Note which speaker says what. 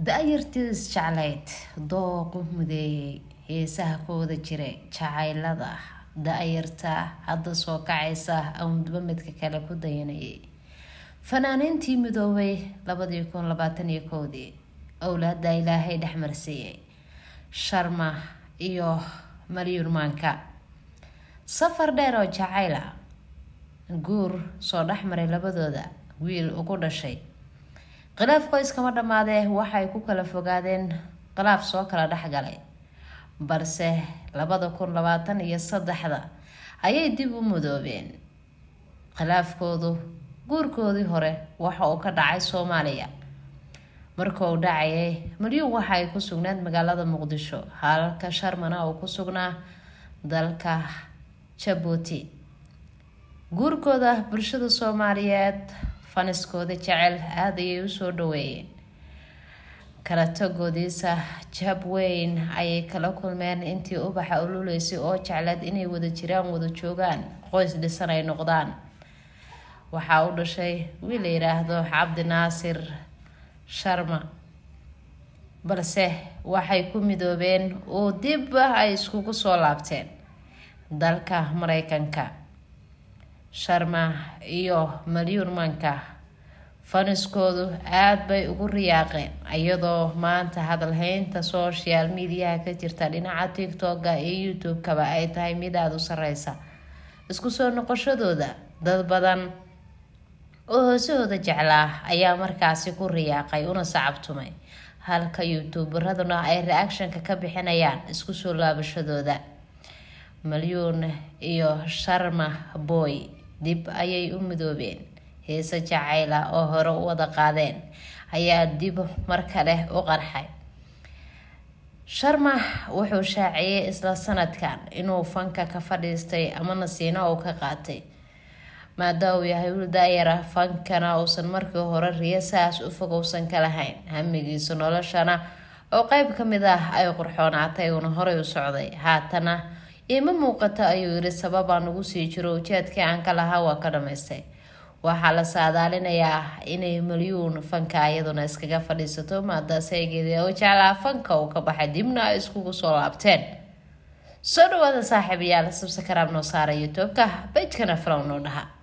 Speaker 1: da-yartiis jeclayd dooqu mudeeyay heesaha ku wada jiray jacaylada da-yarta hadda soo kacaysa awndba midka kale ku dayanayay fanaaniintii midoobay labadii kun labaatan iyo kowdii owlaada ilaahay dhexmarsiiyay sharma iyo malyurmaanka safar dheer oo jacayla ah, guur soo dhexmaray labadooda wiil ugu dhashay khilaaf qoyskama dhammaadee waxay ku kala fogaadeen khilaaf soo kala dhexgalay balse labada kun labaatan iyo saddexda ayay dib u mudoobeen khilaafkoodu guurkoodii hore waxa uu ka dhacay soomaaliya marka uu dhacayay malyuun waxa ay ku sugnayd magaalada muqdisho halka sharmana uu ku sugnaa dalka jabuuti guurkooda bulshada soomaaliyeed faniskooda jecel aada ayay usoo dhaweeyeen karatogoodiisa jab weyn ayay kala kulmeen intii ubaxa ululeysay oo jecleed inay wada jiraan wada joogaan qoys dhisan ay noqdaan waxaa u dhashay wiil la yiraahdo cabdi sharma balse waxay ku midoobeen oo dib ay iskugu soo laabteen dalka maraykanka sharma iyo malyuurmanka faniskoodu aada bay ugu riyaaqeen iyadoo maanta hadalhaynta social mediaha ka jirta dhinaca tictoka iyo youtube-kaba ay tahay mid aada u sareysa isku soo noqoshadooda dad badan oo hoosahooda jeclaa ayaa markaasi ku riyaaqay una sacabtumay halka youtuberaduna ay reactionka ka bixinayaan isku soo laabashadooda malyuun iyo sharma boy dib ayay u midoobeen heese jacayl oo hore u wada qaadeen ayaa dib mar kale u qarxay sharma wuxuu shaaciyey isla sanadkan inuu fanka ka fadhiistay amana siina uu ka qaatay maada uu yahay wiil fankana uusan markii hore riyo saas u fogowsan ka lahayn hamigiisa noloshana oo qeyb ka mid ah ay qurxoonaatay uuna horay u socday haatana ima muuqata ayuu yiri sabab aan ugu sii jiro ujeedkii aan ka lahaa waa ka dhamaystay waxaa la saadaalinayaa inay malyuun fanka iyaduna iskaga fadhiisato maadaase egeedii oo jeclaa fanka uu ka baxay dibna ay iskugu soo laabteen soo dhawaada saaxiib iyaala sabsakaraab noo saara youtube-ka bajkana falow noo dhaha